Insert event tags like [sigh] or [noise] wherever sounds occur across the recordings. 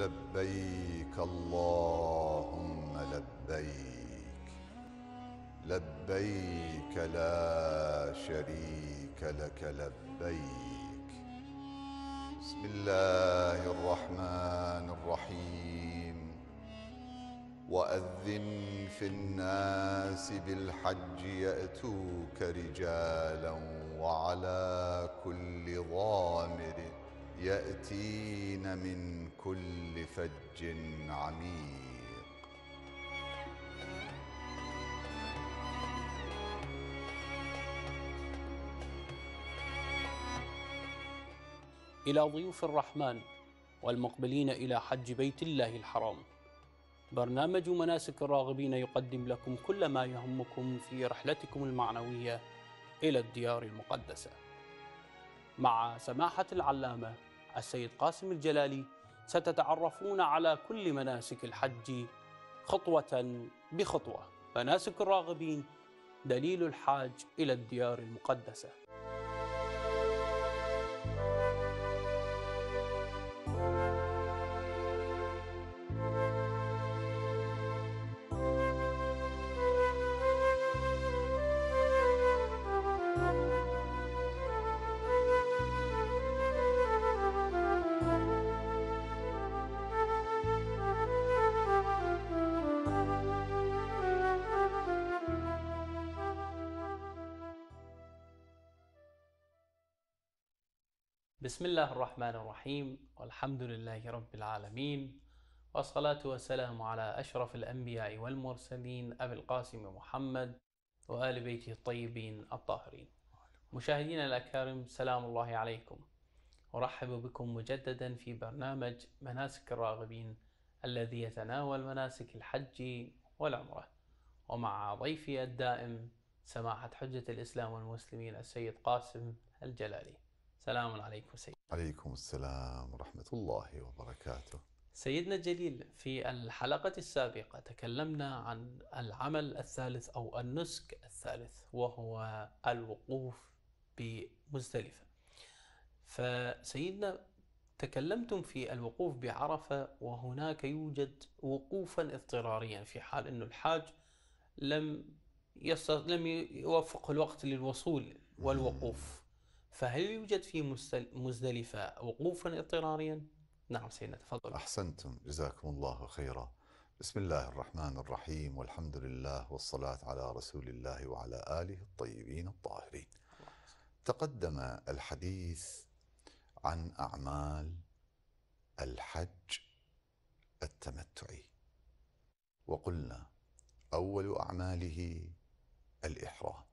لبيك اللهم لبيك لبيك لا شريك لك لبيك بسم الله الرحمن الرحيم واذن في الناس بالحج ياتوك رجالا وعلى كل ضامر ياتين من كل فج عميق الى ضيوف الرحمن والمقبلين الى حج بيت الله الحرام برنامج مناسك الراغبين يقدم لكم كل ما يهمكم في رحلتكم المعنويه الى الديار المقدسه مع سماحة العلامة السيد قاسم الجلالي ستتعرفون على كل مناسك الحج خطوة بخطوة مناسك الراغبين دليل الحاج إلى الديار المقدسة بسم الله الرحمن الرحيم والحمد لله رب العالمين والصلاة والسلام على أشرف الأنبياء والمرسلين أبي القاسم محمد وآل بيته الطيبين الطاهرين مشاهدينا الأكارم سلام الله عليكم أرحب بكم مجددا في برنامج مناسك الراغبين الذي يتناول مناسك الحج والعمرة ومع ضيفي الدائم سماحة حجة الإسلام والمسلمين السيد قاسم الجلالي السلام عليكم سيد عليكم السلام ورحمة الله وبركاته سيدنا الجليل في الحلقة السابقة تكلمنا عن العمل الثالث أو النسك الثالث وهو الوقوف بمزدلفة فسيدنا تكلمتم في الوقوف بعرفة وهناك يوجد وقوفا اضطراريا في حال أن الحاج لم لم يوفق الوقت للوصول والوقوف فهل يوجد في مزدلفة وقوفا اضطراريا؟ نعم سيدنا تفضل أحسنتم جزاكم الله خيرا بسم الله الرحمن الرحيم والحمد لله والصلاة على رسول الله وعلى آله الطيبين الطاهرين تقدم الحديث عن أعمال الحج التمتعي وقلنا أول أعماله الإحرام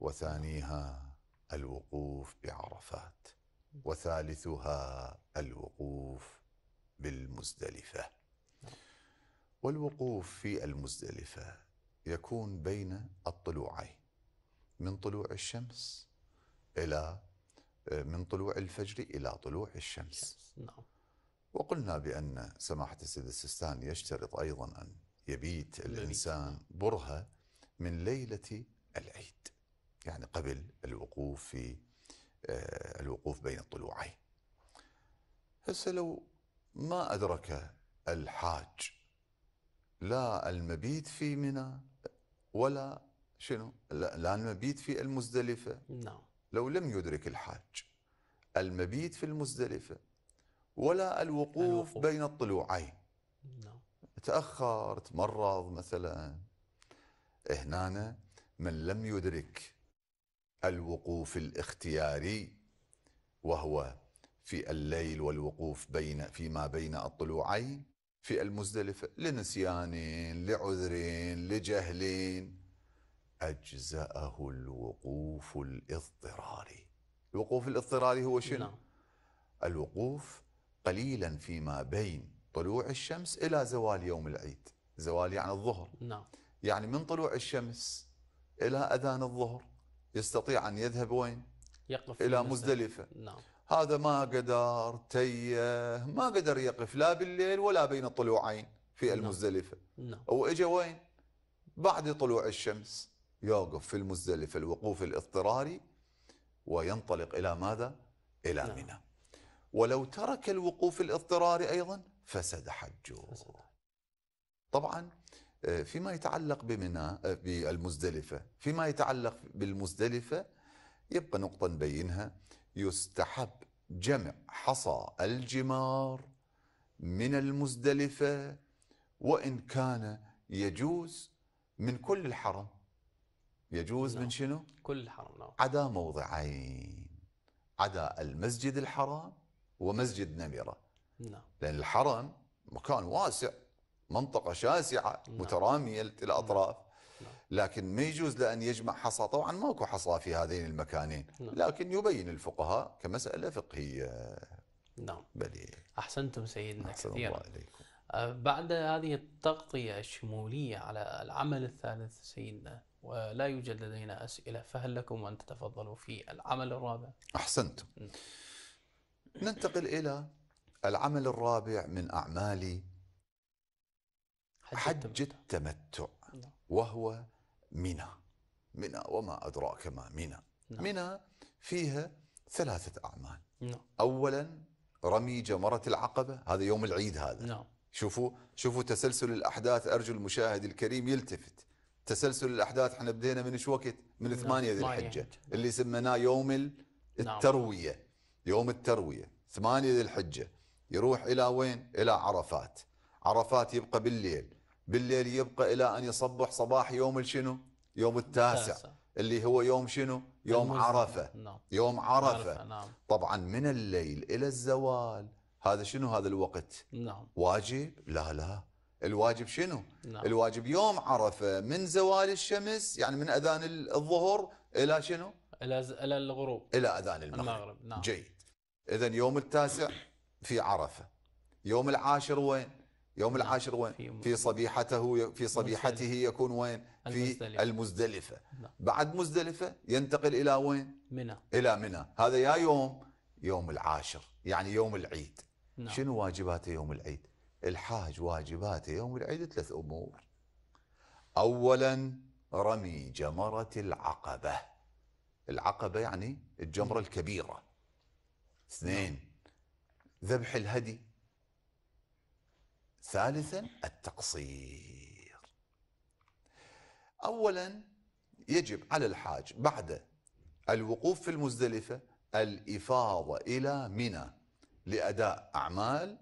وثانيها الوقوف بعرفات وثالثها الوقوف بالمزدلفه والوقوف في المزدلفه يكون بين الطلوعين من طلوع الشمس الى آه، من طلوع الفجر الى طلوع الشمس نعم وقلنا بان سماحه السيد السيستاني يشترط ايضا ان يبيت الانسان برهه من ليله العيد يعني قبل الوقوف في آه، الوقوف بين الطلوعين هسه لو ما أدرك الحاج لا المبيت في منى ولا شنو لا المبيت في المزدلفة نعم لو لم يدرك الحاج المبيت في المزدلفة ولا الوقوف, الوقوف. بين الطلوعين نعم تأخر تمرض مثلا هنا من لم يدرك الوقوف الاختياري وهو في الليل والوقوف بين فيما بين الطلوعين في المزدلفة لنسيان لعذر لجهل أجزأه الوقوف الاضطراري الوقوف الاضطراري هو شنو؟ نعم. الوقوف قليلا فيما بين طلوع الشمس إلى زوال يوم العيد زوال يعني الظهر نعم. يعني من طلوع الشمس إلى أذان الظهر يستطيع أن يذهب وين؟ يقف إلى مزدلفة نعم هذا ما قدر تيه ما قدر يقف لا بالليل ولا بين الطلوعين في نعم. المزدلفة نعم وإجا وين؟ بعد طلوع الشمس يوقف في المزدلفة الوقوف الاضطراري وينطلق إلى ماذا؟ إلى نعم. منى ولو ترك الوقوف الاضطراري أيضا فسد حجه فسد. طبعا آه، فيما يتعلق بمنى آه، بالمزدلفة فيما يتعلق بالمزدلفة يبقى نقطة نبينها يستحب جمع حصى الجمار من المزدلفة وإن كان يجوز من كل الحرم يجوز نعم. من شنو؟ كل الحرم نعم. عدا موضعين عدا المسجد الحرام ومسجد نمرة نعم. لأن الحرم مكان واسع منطقة شاسعة نعم. مترامية الأطراف نعم. نعم. لكن ما يجوز لأن يجمع حصى طبعا ماكو حصى في هذين المكانين لكن يبين الفقهاء كمسألة فقهية نعم بلي إيه. أحسنتم سيدنا أحسن كثيرا الله إليكم. أه، بعد هذه التغطية الشمولية على العمل الثالث سيدنا ولا يوجد لدينا أسئلة فهل لكم أن تتفضلوا في العمل الرابع؟ أحسنتم ننتقل إلى العمل الرابع من أعمال حج التمتع نعم. وهو منى منى وما أدراك ما منى نعم. منى فيها ثلاثة أعمال نعم. أولا رمي جمرة العقبة هذا يوم العيد هذا نعم. شوفوا شوفوا تسلسل الأحداث أرجو المشاهد الكريم يلتفت تسلسل الأحداث احنا بدينا من شو وقت من نعم. ثمانية ذي الحجة اللي سميناه يوم نعم. التروية يوم التروية ثمانية ذي الحجة يروح إلى وين إلى عرفات عرفات يبقى بالليل بالليل يبقى إلى أن يصبح صباح يوم الشنو يوم التاسع اللي هو يوم شنو يوم عرفة نعم. يوم عرفة نعم. طبعا من الليل إلى الزوال هذا شنو هذا الوقت نعم. واجب لا لا الواجب شنو نعم. الواجب يوم عرفة من زوال الشمس يعني من أذان الظهر إلى شنو إلى ز... إلى الغروب إلى أذان المغرب, المغرب. نعم. جيد إذا يوم التاسع في عرفة يوم العاشر وين يوم العاشر وين في, في صبيحته في صبيحته يكون وين في المزدلفة نعم. بعد مزدلفة ينتقل إلى وين منى إلى منى هذا يا يوم يوم العاشر يعني يوم العيد نعم. شنو واجباته يوم العيد الحاج واجباته يوم العيد ثلاث أمور أولا رمي جمرة العقبة العقبة يعني الجمرة نعم. الكبيرة اثنين ذبح الهدي ثالثا التقصير اولا يجب على الحاج بعد الوقوف في المزدلفه الافاضه الى منى لاداء اعمال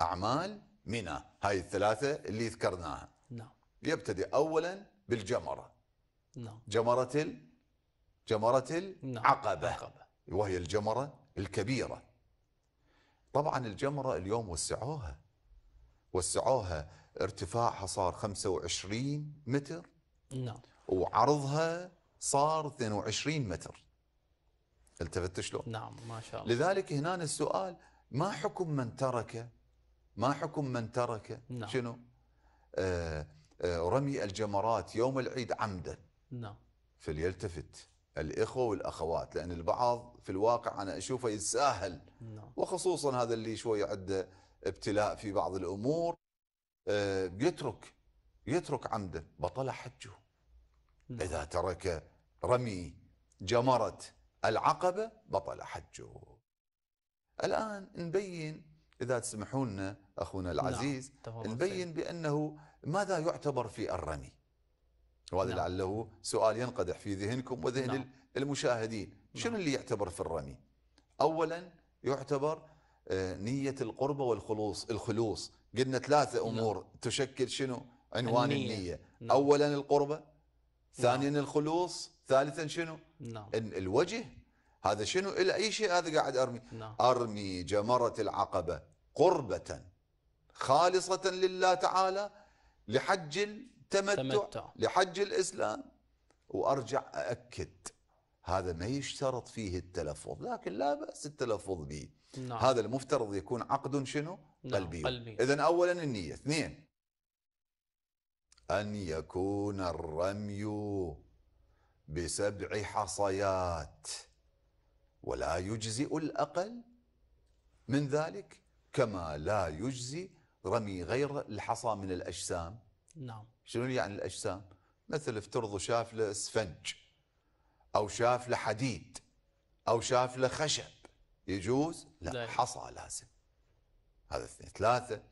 اعمال منى هاي الثلاثه اللي ذكرناها نعم يبتدئ اولا بالجمره نعم جمره ال... جمره العقبه نعم. عقبة. وهي الجمره الكبيره طبعا الجمره اليوم وسعوها وسعوها ارتفاعها صار 25 متر نعم وعرضها صار 22 متر التفت شلون؟ نعم ما شاء الله لذلك هنا السؤال ما حكم من ترك ما حكم من ترك نعم. شنو؟ آه آه رمي الجمرات يوم العيد عمدا نعم فليلتفت الاخوه والاخوات لان البعض في الواقع انا اشوفه يتساهل نعم. وخصوصا هذا اللي شويه عنده ابتلاء في بعض الأمور آه، يترك يترك عمدا بطل حجه نعم. إذا ترك رمي جمرة العقبة بطل حجه الآن نبين إذا تسمحون أخونا نعم، العزيز نعم. نبين بأنه ماذا يعتبر في الرمي وهذا نعم. لعله سؤال ينقدح في ذهنكم وذهن نعم. المشاهدين شنو نعم. اللي يعتبر في الرمي أولا يعتبر آه، نية القربة والخلوص الخلوص قلنا ثلاثة نعم. أمور نعم. تشكل شنو عنوان النية, النية. نعم. أولا القربة ثانيا نعم. الخلوص ثالثا شنو نعم. الوجه هذا شنو إلى أي شيء هذا قاعد أرمي نعم. أرمي جمرة العقبة قربة خالصة لله تعالى لحج التمتع تمتع. لحج الإسلام وأرجع أأكد هذا ما يشترط فيه التلفظ لكن لا بأس التلفظ به نعم. هذا المفترض يكون عقد شنو نعم. قلبي, قلبي. إذا أولا النية اثنين أن يكون الرمي بسبع حصيات ولا يجزئ الأقل من ذلك كما لا يجزي رمي غير الحصى من الأجسام نعم شنو يعني الأجسام مثل افترضوا شاف له اسفنج او شاف له حديد او شاف له خشب يجوز لا حصى لازم هذا اثنين ثلاثه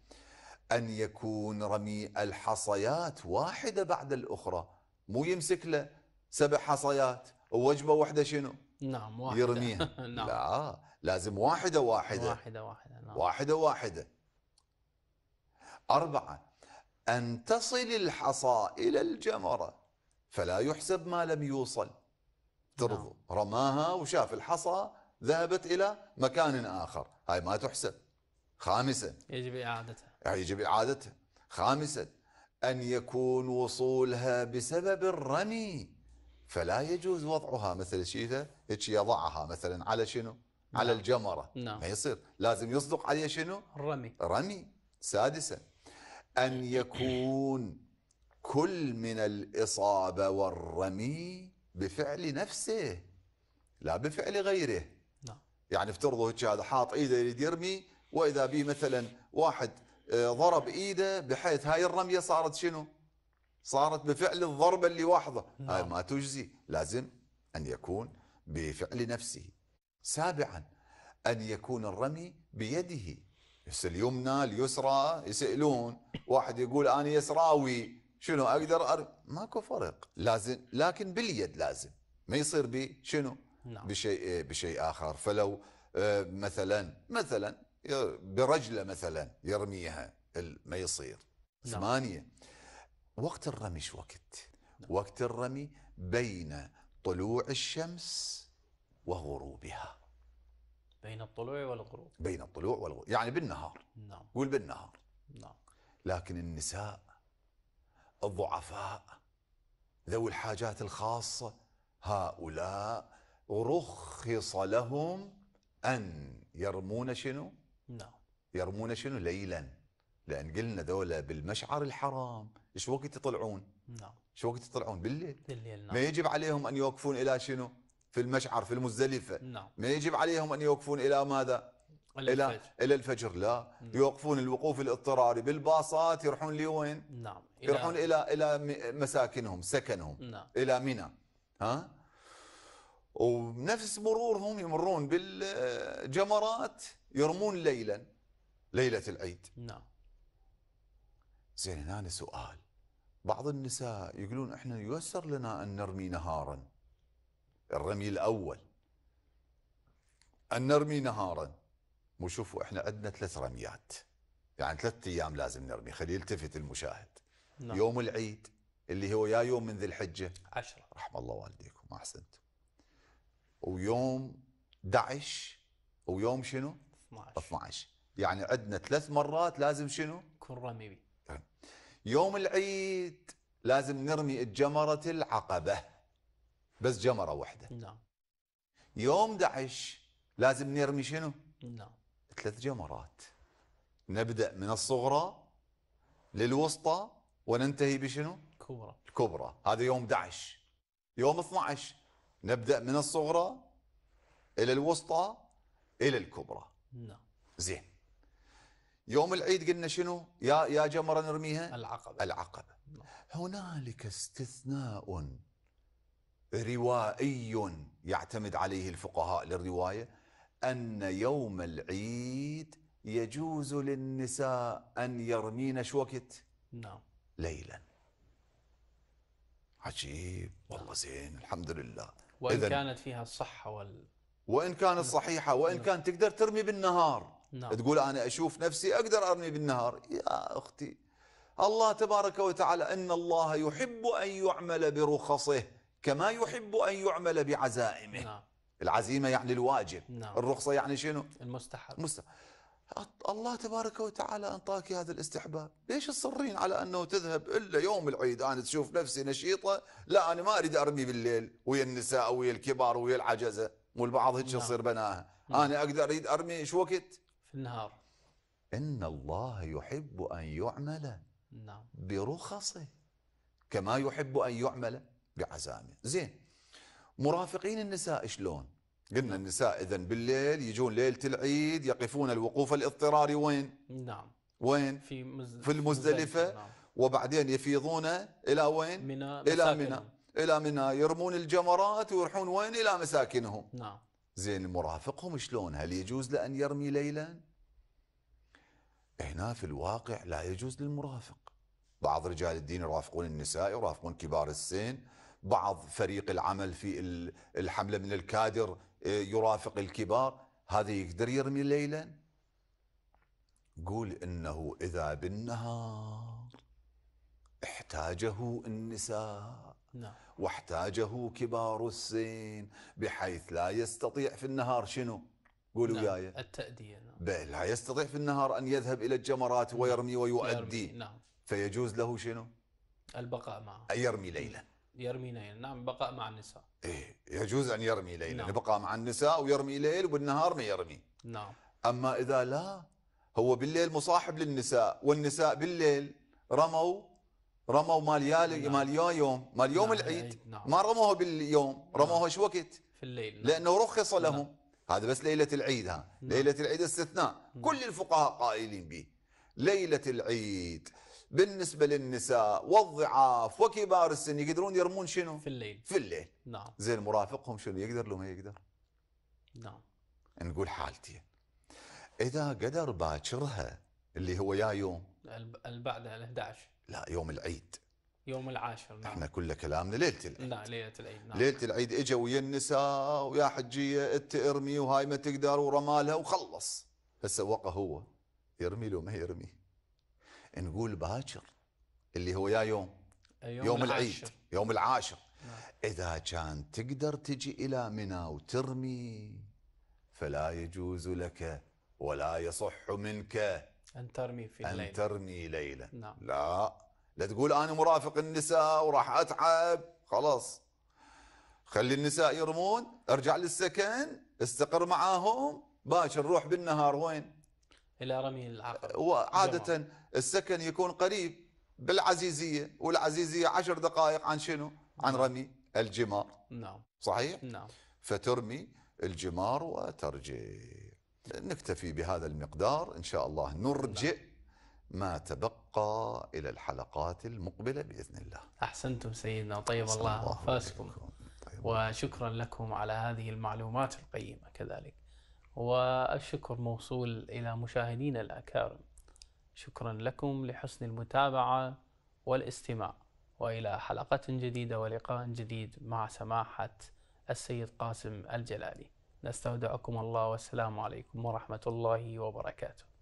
ان يكون رمي الحصيات واحده بعد الاخرى مو يمسك له سبع حصيات ووجبه واحده شنو نعم واحده يرميها [laughs] نعم. لا لازم واحده واحده واحده واحده نعم. واحده واحده اربعه ان تصل الحصى الى الجمره فلا يحسب ما لم يوصل ترضوا نعم. رماها وشاف الحصى ذهبت إلى مكان آخر هاي ما تحسب خامسا يجب إعادتها يجب إعادتها خامسا أن يكون وصولها بسبب الرمي فلا يجوز وضعها مثل شيفة هيك يضعها مثلا على شنو نعم. على الجمرة نعم. ما يصير لازم يصدق عليها شنو الرمي رمي سادسا أن يكون كل من الإصابة والرمي بفعل نفسه لا بفعل غيره نعم يعني افترضوا هذا حاط ايده يريد يرمي واذا به مثلا واحد آه، ضرب ايده بحيث هاي الرميه صارت شنو؟ صارت بفعل الضربه اللي واحده لا. هاي نعم. ما تجزي لازم ان يكون بفعل نفسه سابعا ان يكون الرمي بيده اليمنى اليسرى يسالون واحد يقول انا يسراوي شنو اقدر أر... ماكو فرق لازم لكن باليد لازم ما يصير بي شنو نعم. بشيء بشيء اخر فلو آه، مثلا مثلا برجله مثلا يرميها ما يصير نعم. ثمانيه وقت الرمي شو وقت؟ نعم. وقت الرمي بين طلوع الشمس وغروبها بين الطلوع والغروب بين الطلوع والغروب يعني بالنهار نعم قول بالنهار نعم لكن النساء الضعفاء ذوي الحاجات الخاصة هؤلاء رخص لهم أن يرمون شنو نعم يرمون شنو ليلا لأن قلنا دولة بالمشعر الحرام إيش وقت يطلعون نعم إيش وقت يطلعون بالليل بالليل نعم. ما يجب عليهم أن يوقفون إلى شنو في المشعر في المزدلفة نعم ما يجب عليهم أن يوقفون إلى ماذا الى الفجر. الى الفجر لا نعم. يوقفون الوقوف الاضطراري بالباصات يروحون لوين؟ نعم يروحون الى الى مساكنهم سكنهم نعم. الى منى ها وبنفس مرورهم يمرون بالجمرات يرمون ليلا ليله العيد نعم زين هنا سؤال بعض النساء يقولون احنا ييسر لنا ان نرمي نهارا الرمي الاول ان نرمي نهارا مو شوفوا احنا عندنا ثلاث رميات يعني ثلاث ايام لازم نرمي خليه يلتفت المشاهد نعم. يوم العيد اللي هو يا يوم من ذي الحجه 10 رحم الله والديكم احسنت ويوم 11 ويوم شنو؟ 12 12 يعني عندنا ثلاث مرات لازم شنو؟ كن رمي بي نعم. يوم العيد لازم نرمي الجمرة العقبة بس جمرة واحدة نعم يوم دعش لازم نرمي شنو؟ نعم ثلاث جمرات نبدأ من الصغرى للوسطى وننتهي بشنو؟ الكبرى الكبرى هذا يوم 11 يوم 12 نبدأ من الصغرى إلى الوسطى إلى الكبرى نعم زين يوم العيد قلنا شنو؟ يا يا جمره نرميها العقبه العقبه نعم. هنالك استثناء روائي يعتمد عليه الفقهاء للروايه أن يوم العيد يجوز للنساء أن يرمين شوكت نعم ليلا عجيب والله زين الحمد لله وإن كانت فيها الصحة وال وإن كانت نعم. صحيحة وإن كان تقدر ترمي بالنهار نعم. تقول أنا أشوف نفسي أقدر أرمي بالنهار يا أختي الله تبارك وتعالى إن الله يحب أن يعمل برخصه كما يحب أن يعمل بعزائمه نعم. العزيمة يعني الواجب نعم. الرخصة يعني شنو المستحب مستحب الله تبارك وتعالى أنطاك هذا الاستحباب ليش تصرين على أنه تذهب إلا يوم العيد أنا تشوف نفسي نشيطة لا أنا ما أريد أرمي بالليل ويا النساء ويا الكبار ويا العجزة والبعض هيك نعم. يصير بناها نعم. أنا أقدر أريد أرمي إيش وقت في النهار إن الله يحب أن يعمل نعم. برخصه كما يحب أن يعمل بعزامه زين مرافقين النساء شلون قلنا النساء اذا بالليل يجون ليله العيد يقفون الوقوف الاضطراري وين نعم وين في مز... في المزدلفه نعم. وبعدين يفيضون الى وين منى الى منى الى منى يرمون الجمرات ويروحون وين الى مساكنهم نعم زين مرافقهم شلون هل يجوز له ان يرمي ليلا هنا في الواقع لا يجوز للمرافق بعض رجال الدين يرافقون النساء يرافقون كبار السن بعض فريق العمل في الحملة من الكادر آه، يرافق الكبار هذا يقدر يرمي ليلا قول إنه إذا بالنهار احتاجه النساء نعم. واحتاجه كبار السن بحيث لا يستطيع في النهار شنو قولوا نعم. وياي التأدية نعم. لا يستطيع في النهار أن يذهب إلى الجمرات نعم. ويرمي ويؤدي نعم. فيجوز له شنو البقاء معه يرمي ليلا يرمي ليل نعم بقاء مع النساء ايه يجوز ان يرمي ليلا يعني نعم. بقاء مع النساء ويرمي ليل وبالنهار ما يرمي نعم اما اذا لا هو بالليل مصاحب للنساء والنساء بالليل رموا رموا مال نعم. مال يوم مال يوم نعم. العيد نعم. ما رموها باليوم نعم. رموها شو وقت في الليل نعم. لانه رخص نعم. لهم نعم. هذا بس ليله العيد ها نعم. ليله العيد استثناء نعم. كل الفقهاء قائلين به ليله العيد بالنسبه للنساء والضعاف وكبار السن يقدرون يرمون شنو في الليل في الليل نعم زين مرافقهم شنو يقدر لو ما إيه يقدر نعم نقول حالتين اذا قدر باكرها اللي هو يا يوم بعد ال 11 لا يوم العيد يوم العاشر نعم احنا كل كلامنا ليله العيد لا نعم، ليله العيد نعم ليله العيد اجا ويا النساء ويا حجيه انت ارمي وهاي ما تقدر ورمالها وخلص هسه هو يرمي لو ما يرمي نقول باكر اللي هو يا يوم يوم, يوم العيد يوم العاشر نعم. إذا كان تقدر تجي إلى منى وترمي فلا يجوز لك ولا يصح منك أن ترمي في أن ليلة. ترمي ليلة نعم. لا لا تقول أنا مرافق النساء وراح أتعب خلاص خلي النساء يرمون ارجع للسكن استقر معاهم باشر روح بالنهار وين إلى رمي العقل وعادة جمع. السكن يكون قريب بالعزيزية والعزيزية عشر دقائق عن شنو عن نعم. رمي الجمار نعم صحيح نعم فترمي الجمار وترجع نكتفي بهذا المقدار إن شاء الله نرجع نعم. ما تبقى إلى الحلقات المقبلة بإذن الله أحسنتم سيدنا وطيب الله أنفاسكم طيب. وشكرا لكم على هذه المعلومات القيمة كذلك والشكر موصول إلى مشاهدينا الأكارم شكرا لكم لحسن المتابعة والاستماع وإلى حلقة جديدة ولقاء جديد مع سماحة السيد قاسم الجلالي نستودعكم الله والسلام عليكم ورحمة الله وبركاته